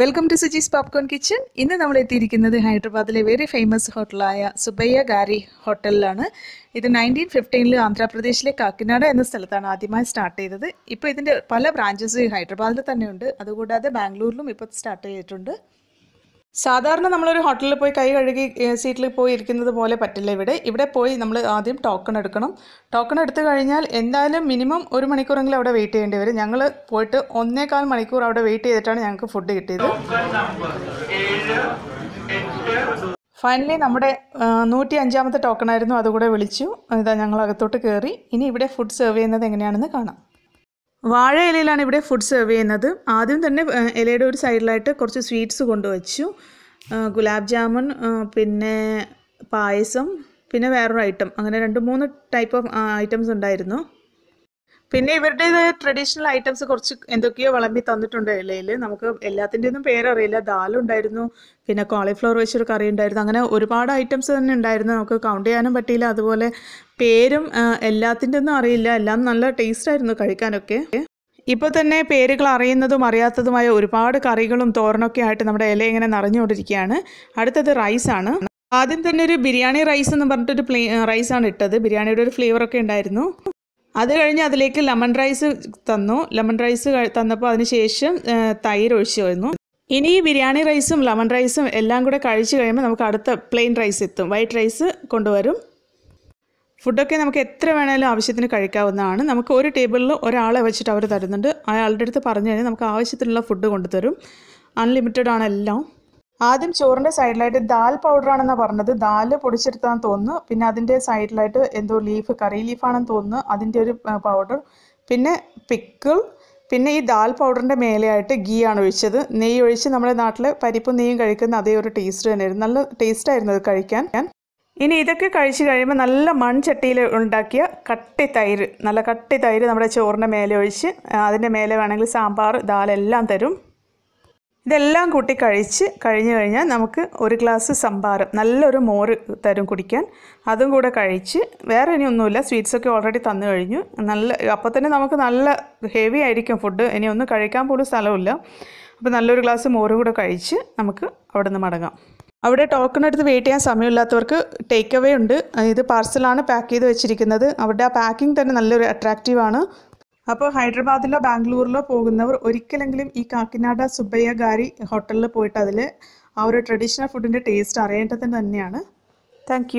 welcome to Suji's popcorn kitchen ഇന്ന് നമ്മൾ എത്തിയിരിക്കുന്നത് ഹൈദരാബാദിലെ വെരി ഫേമസ് ഹോട്ടലായ സുബയ്യ ഗാരി ഹോട്ടലിലാണ് ഇത് നയൻറ്റീൻ ഫിഫ്റ്റീനിൽ ആന്ധ്രാപ്രദേശിലെ കാക്കിനാട് എന്ന സ്ഥലത്താണ് ആദ്യമായി സ്റ്റാർട്ട് ചെയ്തത് ഇപ്പോൾ ഇതിൻ്റെ പല ബ്രാഞ്ചസ് ഹൈദരാബാദിൽ തന്നെയുണ്ട് അതുകൂടാതെ ബാംഗ്ലൂരിലും ഇപ്പോൾ സ്റ്റാർട്ട് ചെയ്തിട്ടുണ്ട് സാധാരണ നമ്മളൊരു ഹോട്ടലിൽ പോയി കൈ കഴുകി സീറ്റിൽ പോയി ഇരിക്കുന്നത് പോലെ പറ്റില്ല ഇവിടെ ഇവിടെ പോയി നമ്മൾ ആദ്യം ടോക്കൺ എടുക്കണം ടോക്കൺ എടുത്തു കഴിഞ്ഞാൽ എന്തായാലും മിനിമം ഒരു മണിക്കൂറെങ്കിലും അവിടെ വെയിറ്റ് ചെയ്യേണ്ടി വരും ഞങ്ങൾ പോയിട്ട് ഒന്നേകാൽ മണിക്കൂർ അവിടെ വെയിറ്റ് ചെയ്തിട്ടാണ് ഞങ്ങൾക്ക് ഫുഡ് കിട്ടിയത് ഫൈനലി നമ്മുടെ നൂറ്റി അഞ്ചാമത്തെ ടോക്കണായിരുന്നു അതുകൂടെ വിളിച്ചു ഇതാ ഞങ്ങൾ അകത്തോട്ട് കയറി ഇനി ഇവിടെ ഫുഡ് സെർവ് ചെയ്യുന്നത് എങ്ങനെയാണെന്ന് കാണാം വാഴ ഇലയിലാണ് ഇവിടെ ഫുഡ് സെർവ് ചെയ്യുന്നത് ആദ്യം തന്നെ ഇലയുടെ ഒരു സൈഡിലായിട്ട് കുറച്ച് സ്വീറ്റ്സ് കൊണ്ടുവച്ചു ഗുലാബ് ജാമുൻ പിന്നെ പായസം പിന്നെ വേറൊരു ഐറ്റം അങ്ങനെ രണ്ട് മൂന്ന് ടൈപ്പ് ഓഫ് ഐറ്റംസ് ഉണ്ടായിരുന്നു പിന്നെ ഇവരുടെ ട്രഡീഷണൽ ഐറ്റംസ് കുറച്ച് എന്തൊക്കെയോ വിളമ്പി തന്നിട്ടുണ്ട് ഇലയിൽ നമുക്ക് എല്ലാത്തിൻ്റെ ഒന്നും പേരറിയില്ല ദാലുണ്ടായിരുന്നു പിന്നെ കോളിഫ്ലവർ വെച്ചൊരു കറി ഉണ്ടായിരുന്നു അങ്ങനെ ഒരുപാട് ഐറ്റംസ് തന്നെ ഉണ്ടായിരുന്നു നമുക്ക് കൗണ്ട് ചെയ്യാനും പറ്റിയില്ല അതുപോലെ പേരും എല്ലാത്തിൻ്റെ ഒന്നും അറിയില്ല എല്ലാം നല്ല ടേസ്റ്റ് ആയിരുന്നു കഴിക്കാനൊക്കെ ഇപ്പോൾ തന്നെ പേരുകൾ അറിയുന്നതും അറിയാത്തതുമായ ഒരുപാട് കറികളും തോരനൊക്കെ ആയിട്ട് നമ്മുടെ ഇല ഇങ്ങനെ നിറഞ്ഞുകൊണ്ടിരിക്കുകയാണ് അടുത്തത് റൈസാണ് ആദ്യം തന്നെ ഒരു ബിരിയാണി റൈസ് എന്ന് പറഞ്ഞിട്ടൊരു പ്ലേ റൈസാണ് ഇട്ടത് ബിരിയാണിയുടെ ഒരു ഫ്ലേവറൊക്കെ ഉണ്ടായിരുന്നു അത് കഴിഞ്ഞ് അതിലേക്ക് ലെമൺ റൈസ് തന്നു ലെമൺ റൈസ് തന്നപ്പോൾ അതിനുശേഷം തൈര് ഒഴിച്ചു വരുന്നു ഇനി ബിരിയാണി റൈസും ലെമൺ റൈസും എല്ലാം കൂടെ കഴിച്ചു കഴിയുമ്പോൾ നമുക്ക് അടുത്ത പ്ലെയിൻ റൈസ് എത്തും വൈറ്റ് റൈസ് കൊണ്ടുവരും ഫുഡൊക്കെ നമുക്ക് എത്ര വേണമെങ്കിലും ആവശ്യത്തിന് കഴിക്കാവുന്നതാണ് നമുക്ക് ഒരു ടേബിളിൽ ഒരാളെ വെച്ചിട്ട് അവർ തരുന്നുണ്ട് അയാളുടെ അടുത്ത് പറഞ്ഞു കഴിഞ്ഞാൽ നമുക്ക് ആവശ്യത്തിനുള്ള ഫുഡ് കൊണ്ടുതരും അൺലിമിറ്റഡ് ആണ് എല്ലാം ആദ്യം ചോറിൻ്റെ സൈഡിലായിട്ട് ദാൽ പൗഡറാണെന്നാണ് പറഞ്ഞത് ദാല് പൊടിച്ചെടുത്താന്ന് തോന്നുന്നു പിന്നെ അതിൻ്റെ സൈഡിലായിട്ട് എന്തോ ലീഫ് കറി ലീഫാണെന്ന് തോന്നുന്നു അതിൻ്റെ ഒരു പൗഡർ പിന്നെ പിക്കിൾ പിന്നെ ഈ ദാൽ പൗഡറിൻ്റെ മേലെയായിട്ട് ഗീ ആണ് ഒഴിച്ചത് നെയ്യ് ഒഴിച്ച് നമ്മുടെ നാട്ടിൽ പരിപ്പും നെയ്യും കഴിക്കുന്ന അതേ ഒരു ടേസ്റ്റ് തന്നെയായിരുന്നു നല്ല ടേസ്റ്റായിരുന്നു അത് കഴിക്കാൻ ഇനി ഇതൊക്കെ കഴിച്ചു കഴിയുമ്പോൾ നല്ല മൺചട്ടിയിൽ ഉണ്ടാക്കിയ കട്ടി തൈര് നല്ല കട്ടി തൈര് നമ്മുടെ ചോറിൻ്റെ മേലെ ഒഴിച്ച് അതിൻ്റെ മേലെ വേണമെങ്കിൽ സാമ്പാർ ദാലെല്ലാം തരും ഇതെല്ലാം കൂട്ടി കഴിച്ച് കഴിഞ്ഞു കഴിഞ്ഞാൽ നമുക്ക് ഒരു ഗ്ലാസ് സംഭാരം നല്ലൊരു മോര് തരും കുടിക്കാൻ അതും കൂടെ കഴിച്ച് വേറെ ഇനി ഒന്നുമില്ല സ്വീറ്റ്സൊക്കെ ഓൾറെഡി തന്നു കഴിഞ്ഞു നല്ല അപ്പോൾ തന്നെ നമുക്ക് നല്ല ഹെവി ആയിരിക്കും ഫുഡ് ഇനി ഒന്നും കഴിക്കാൻ പോലും സ്ഥലമില്ല അപ്പോൾ നല്ലൊരു ഗ്ലാസ് മോര് കൂടെ കഴിച്ച് നമുക്ക് അവിടെ നിന്ന് മടങ്ങാം അവിടെ ടോക്കൺ എടുത്ത് വെയിറ്റ് ചെയ്യാൻ സമയമില്ലാത്തവർക്ക് ടേക്ക് അവേ ഉണ്ട് ഇത് പാർസലാണ് പാക്ക് ചെയ്ത് വെച്ചിരിക്കുന്നത് അവരുടെ ആ പാക്കിംഗ് തന്നെ നല്ലൊരു അട്രാക്റ്റീവാണ് അപ്പോൾ ഹൈദരാബാദിലോ ബാംഗ്ലൂരിലോ പോകുന്നവർ ഒരിക്കലെങ്കിലും ഈ കാക്കിനാട സുബയ്യ ഗാരി ഹോട്ടലിൽ പോയിട്ട് അതിൽ ആ ഒരു ട്രഡീഷണൽ ഫുഡിൻ്റെ ടേസ്റ്റ് അറിയേണ്ടത് തന്നെയാണ് താങ്ക്